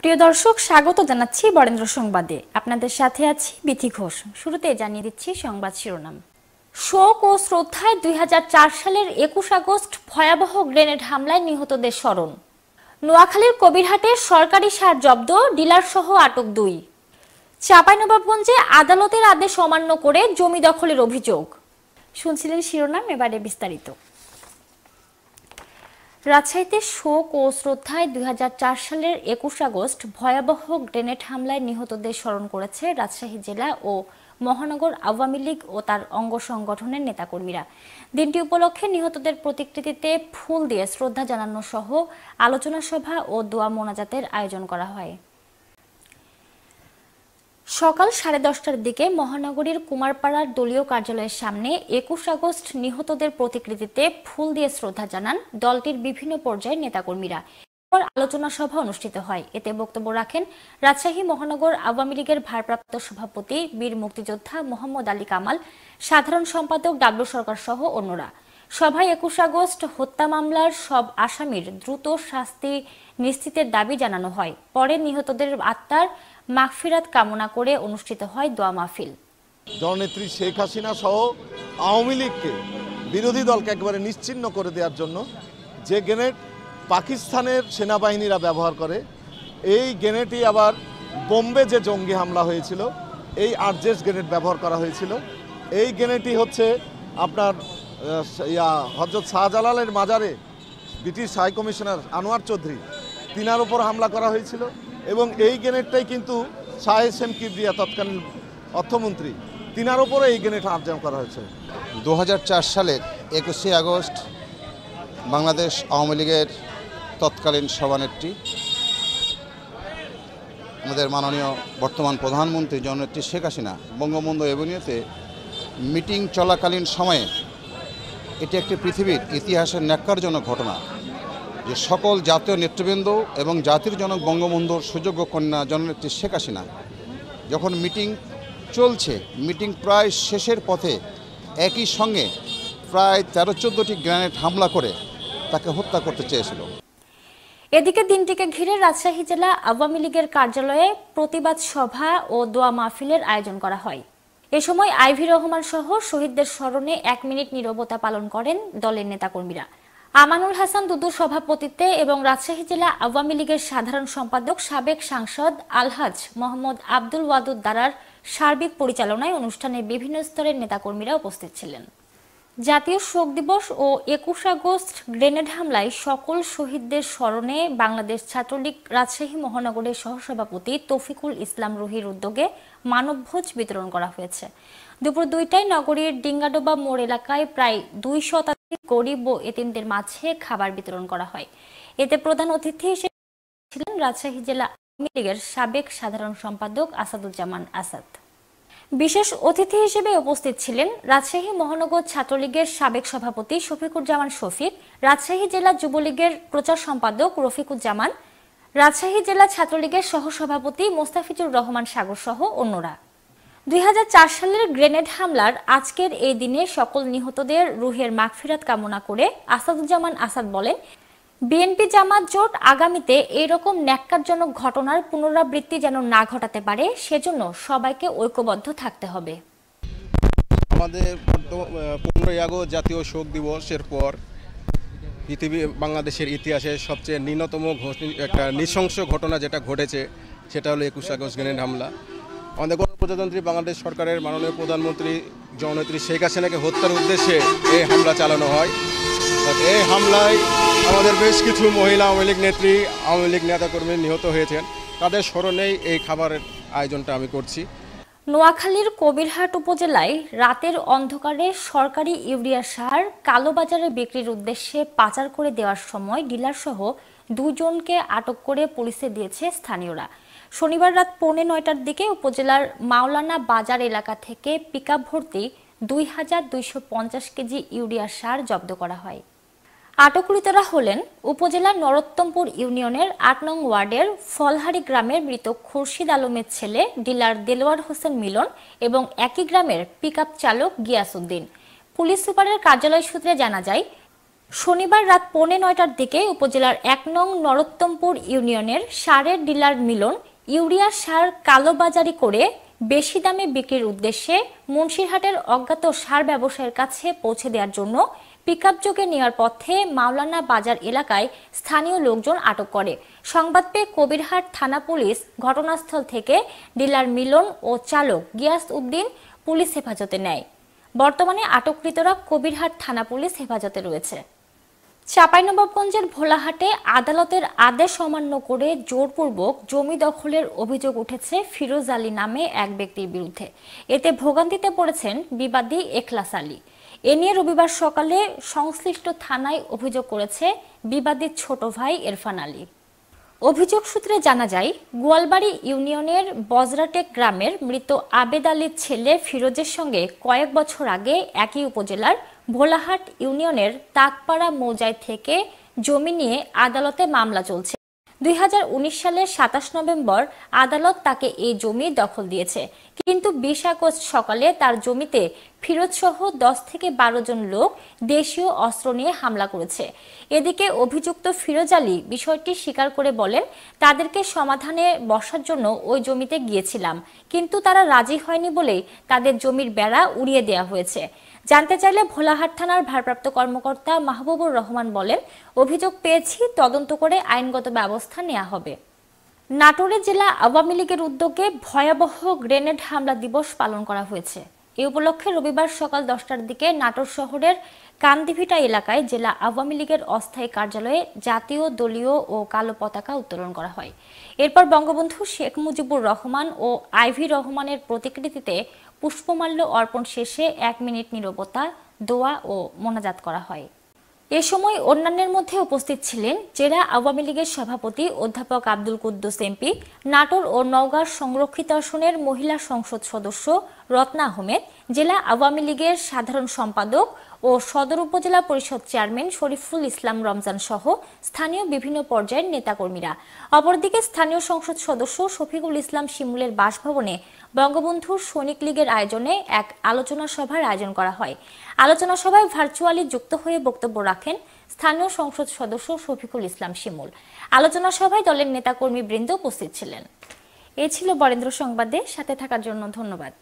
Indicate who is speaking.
Speaker 1: প্রিয় দর্শক স্বাগত জানাচ্ছি বরেন্দ্র সংবাদে আপনাদের সাথে আছি বিথি ঘোষ শুরুতে জানিয়ে দিচ্ছি সংবাদ শিরোনাম শোক ও শ্রদ্ধায় দুই সালের একুশ আগস্ট ভয়াবহ গ্রেনেড হামলায় নিহতদের স্মরণ নোয়াখালীর কবিরহাটে সরকারি সার জব্দ ডিলার সহ আটক দুই চাঁপাইনবাবগঞ্জে আদালতের আদেশ অমান্য করে জমি দখলের অভিযোগ শুনছিলেন শিরোনাম এবারে বিস্তারিত রাজশাহীতে শোক ও শ্রদ্ধায় দুই সালের একুশ আগস্ট ভয়াবহ গ্রেনেড হামলায় নিহতদের স্মরণ করেছে রাজশাহী জেলা ও মহানগর আওয়ামী লীগ ও তার অঙ্গ সংগঠনের নেতাকর্মীরা দিনটি উপলক্ষে নিহতদের প্রতিকৃতিতে ফুল দিয়ে শ্রদ্ধা জানানো সহ আলোচনা সভা ও দোয়া মোনাজাতের আয়োজন করা হয় সকাল সাড়ে দশটার দিকে মহানগরীর কুমারপাড়ার দলীয় কার্যালয়ের সামনে একুশ আগস্ট নিহতদের প্রতিকৃতিতে ফুল দিয়ে শ্রদ্ধা জানান দলটির বিভিন্ন পর্যায়ের নেতাকর্মীরা এরপর আলোচনা সভা অনুষ্ঠিত হয় এতে বক্তব্য রাখেন রাজশাহী মহানগর আওয়ামী লীগের ভারপ্রাপ্ত সভাপতি বীর মুক্তিযোদ্ধা মোহাম্মদ আলী কামাল সাধারণ সম্পাদক ডাব্লু সরকার সহ অন্যরা সভায় একুশ আগস্ট হত্যা মামলার সব আসামির দ্রুত শাস্তি নিশ্চিতের দাবি জানানো হয় পরে নিহতদের আত্মার মাগফিরাত কামনা করে অনুষ্ঠিত হয় দোয়া মাহফিল জননেত্রী শেখ হাসিনা সহ আওয়ামী লীগকে বিরোধী দলকে একেবারে নিশ্চিন্ন করে দেওয়ার জন্য যে গ্রেনেড পাকিস্তানের সেনাবাহিনীরা ব্যবহার করে এই গ্রেনেডই আবার বোম্বে যে জঙ্গি হামলা হয়েছিল এই আর্জেস গ্রেনেড ব্যবহার করা হয়েছিল এই গ্রেনেডটি হচ্ছে আপনার ইয়া হজরত শাহজালালের মাজারে British high commissioner Anwar Chowdhury তিনার ওপর হামলা করা হয়েছিল এবং এই গ্রেনেডটাই কিন্তু শাহ এস এম কিবরিয়া তৎকালীন অর্থমন্ত্রী তিনার ওপরে এই গ্রেনেড আর্জন করা হয়েছে দু সালের একুশে আগস্ট বাংলাদেশ আওয়ামী লীগের তৎকালীন সভানেত্রী আমাদের মাননীয় বর্তমান প্রধানমন্ত্রী জননেত্রী শেখ হাসিনা বঙ্গবন্ধু এভিনিউতে মিটিং চলাকালীন সময়ে এটি একটি পৃথিবীর ইতিহাসের ন্যাক্কারজনক ঘটনা যে সকল জাতীয় নেতৃবৃন্দ এবং জাতির জনক বঙ্গবন্ধুর সুযোগ্য কন্যা জননেত্রী শেখ হাসিনা যখন মিটিং চলছে মিটিং প্রায় শেষের পথে একই সঙ্গে প্রায় তেরো চোদ্দটি গ্রেনেড হামলা করে তাকে হত্যা করতে চেয়েছিল এদিকে দিনটিকে ঘিরে রাজশাহী জেলা আওয়ামী লীগের কার্যালয়ে প্রতিবাদ সভা ও দোয়া মাহফিলের আয়োজন করা হয় এ সময় আইভি রহমান সহ শহীদদের স্মরণে এক মিনিট নিরবতা পালন করেন দলের নেতাকর্মীরা আমানুল হাসান দুদুর সভাপতিত্বে এবং রাজশাহী জেলা আওয়ামী লীগের সাধারণ সম্পাদক সাবেক সাংসদ আলহাজ মোহাম্মদ আব্দুল ওয়াদুদ দ্বারার সার্বিক পরিচালনায় অনুষ্ঠানে বিভিন্ন স্তরের নেতাকর্মীরা উপস্থিত ছিলেন জাতীয় শোক দিবস ও একুশ আগস্ট গ্রেনেড হামলায় সকল শহীদদের স্মরণে বাংলাদেশ ছাত্রলীগ রাজশাহী মহানগরের সহসভাপতি তফিকুল ইসলাম রুহির উদ্যোগে মানবভোজ বিতরণ করা হয়েছে দুপুর দুইটায় নগরীর ডিঙ্গাডোবা মোড় এলাকায় প্রায় দুই শতাধিক গরিব ও এতিমদের মাঝে খাবার বিতরণ করা হয় এতে প্রধান অতিথি হিসেবে ছিলেন রাজশাহী জেলা আওয়ামী লীগের সাবেক সাধারণ সম্পাদক আসাদুজ্জামান আসাদ বিশেষ অতিথি হিসেবে উপস্থিত ছিলেন রাজশাহী মহানগর ছাত্রলীগের সাবেক সভাপতি শফিকুজ্জামান শফিক রাজশাহী জেলা যুবলীগের প্রচার সম্পাদক রফিকুজ্জামান রাজশাহী জেলা ছাত্রলীগের সহসভাপতি মোস্তাফিজুর রহমান সাগর সহ অন্যরা দুই সালের গ্রেনেড হামলার আজকের এই দিনে সকল নিহতদের রুহের মাগফিরাত কামনা করে আসাদুজ্জামান আসাদ বলেন বিএনপি জামাত জোট আগামীতে এরকম ন্যাক্কারজনক ঘটনার পুনরাবৃত্তি যেন না ঘটাতে পারে সেজন্য সবাইকে ঐক্যবদ্ধ থাকতে হবে আমাদের পনেরোই আগস্ট জাতীয় শোক দিবসের পর পৃথিবী বাংলাদেশের ইতিহাসে সবচেয়ে ন্যূনতম একটা নৃশংস ঘটনা যেটা ঘটেছে সেটা হলো একুশ আগস্ট গ্রেনেড হামলা আমাদের গণপ্রজাতন্ত্রী বাংলাদেশ সরকারের মাননীয় প্রধানমন্ত্রী জননেত্রী শেখ হাসিনাকে হত্যার উদ্দেশ্যে এই হামলা চালানো হয় এই হামলায় আমাদের বেশ কিছু মহিলা আওয়ামী লীগ নেত্রী আওয়ামী লীগ নেতাকর্মী নিহত হয়েছেন তাদের স্মরণেই এই খাবারের আয়োজনটা আমি করছি নোয়াখালীর কবিরহাট উপজেলায় রাতের অন্ধকারে সরকারি ইউরিয়া সার কালোবাজারে বিক্রির উদ্দেশ্যে পাচার করে দেওয়ার সময় ডিলারসহ দুজনকে আটক করে পুলিশে দিয়েছে স্থানীয়রা শনিবার রাত পৌনে নয়টার দিকে উপজেলার মাওলানা বাজার এলাকা থেকে পিকআপ ভর্তি দুই হাজার দুইশো পঞ্চাশ কেজি ইউরিয়া সার জব্দ করা হয় আটককৃতরা হলেন উপজেলার নরোত্তমপুর ইউনিয়নের আট নং ওয়ার্ডের ফলহারি গ্রামের মৃত খুরশিদ আলমের ছেলে ডিলার দেলোয়ার হোসেন মিলন এবং একই গ্রামের পিক চালক উদ্দিন পুলিশ সুপারের কার্যালয় সূত্রে জানা যায় শনিবার রাত পৌনে নয়টার দিকে উপজেলার এক নং নরোত্তমপুর ইউনিয়নের সারের ডিলার মিলন ইউরিয়া সার কালোবাজারি করে বেশি দামে বিক্রির উদ্দেশ্যে মুন্সিরহাটের অজ্ঞাত সার ব্যবসায়ীর কাছে পৌঁছে দেওয়ার জন্য পিকআপ যোগে নেওয়ার পথে মাওলানা বাজার এলাকায় স্থানীয় লোকজন আটক করে সংবাদ পেয়ে কবিরহাট থানা পুলিশ ঘটনাস্থল থেকে ডিলার মিলন ও চালক গিয়াস উদ্দিন পুলিশ হেফাজতে নেয় বর্তমানে আটককৃতরা কবিরহাট থানা পুলিশ হেফাজতে রয়েছে চাঁপাইনবাবগঞ্জের ভোলাহাটে আদালতের আদেশ অমান্য করে জোরপূর্বক জমি দখলের অভিযোগ উঠেছে ফিরোজ আলী নামে এক ব্যক্তির বিরুদ্ধে এতে ভোগান্তিতে পড়েছেন বিবাদী এখলাস আলী এ নিয়ে রবিবার সকালে সংশ্লিষ্ট থানায় অভিযোগ করেছে বিবাদের ছোট ভাই এরফান আলী অভিযোগ সূত্রে জানা যায় গোয়ালবাড়ি ইউনিয়নের বজরাটেক গ্রামের মৃত আবেদ আলীর ছেলে ফিরোজের সঙ্গে কয়েক বছর আগে একই উপজেলার ভোলাহাট ইউনিয়নের তাকপাড়া মৌজায় থেকে জমি নিয়ে আদালতে মামলা চলছে দুই সালের সাতাশ নভেম্বর আদালত তাকে এই জমি দখল দিয়েছে কিন্তু বিশ আগস্ট সকালে তার জমিতে ফিরোজসহ দশ থেকে বারো জন লোক দেশীয় অস্ত্র নিয়ে হামলা করেছে এদিকে অভিযুক্ত ফিরোজ আলী বিষয়টি স্বীকার করে বলেন তাদেরকে সমাধানে বসার জন্য ওই জমিতে গিয়েছিলাম কিন্তু তারা রাজি হয়নি বলেই তাদের জমির বেড়া উড়িয়ে দেওয়া হয়েছে জানতে চাইলে ভোলাহাট থানার ভারপ্রাপ্ত কর্মকর্তা মাহবুবুর রহমান বলেন অভিযোগ পেয়েছি তদন্ত করে আইনগত ব্যবস্থা নেওয়া হবে নাটোরে জেলা আওয়ামী লীগের উদ্যোগে ভয়াবহ গ্রেনেড হামলা দিবস পালন করা হয়েছে এ উপলক্ষে রবিবার সকাল দশটার দিকে নাটোর শহরের কান্দিভিটা এলাকায় জেলা আওয়ামী লীগের অস্থায়ী কার্যালয়ে জাতীয় দলীয় ও কালো পতাকা উত্তোলন করা হয় এরপর বঙ্গবন্ধু শেখ মুজিবুর রহমান ও আইভি রহমানের প্রতিকৃতিতে পুষ্পমাল্য অর্পণ শেষে এক মিনিট নিরবতা দোয়া ও মোনাজাত করা হয় এ সময় অন্যান্যের মধ্যে উপস্থিত ছিলেন জেলা আওয়ামী লীগের সভাপতি অধ্যাপক আব্দুল কুদ্দুস এমপি নাটোর ও নওগাঁর সংরক্ষিত আসনের মহিলা সংসদ সদস্য রত্না আহমেদ জেলা আওয়ামী লীগের সাধারণ সম্পাদক ও সদর উপজেলা পরিষদ চেয়ারম্যান শরীফুল ইসলাম রমজান সহ স্থানীয় বিভিন্ন পর্যায়ের নেতাকর্মীরা অপরদিকে স্থানীয় সংসদ সদস্য শফিকুল ইসলাম শিমুলের বাসভবনে বঙ্গবন্ধু সৈনিক লীগের আয়োজনে এক আলোচনা সভার আয়োজন করা হয় আলোচনা সভায় ভার্চুয়ালি যুক্ত হয়ে বক্তব্য রাখেন স্থানীয় সংসদ সদস্য শফিকুল ইসলাম শিমুল আলোচনা সভায় দলের নেতাকর্মী বৃন্দ উপস্থিত ছিলেন এ ছিল বরেন্দ্র সংবাদে সাথে থাকার জন্য ধন্যবাদ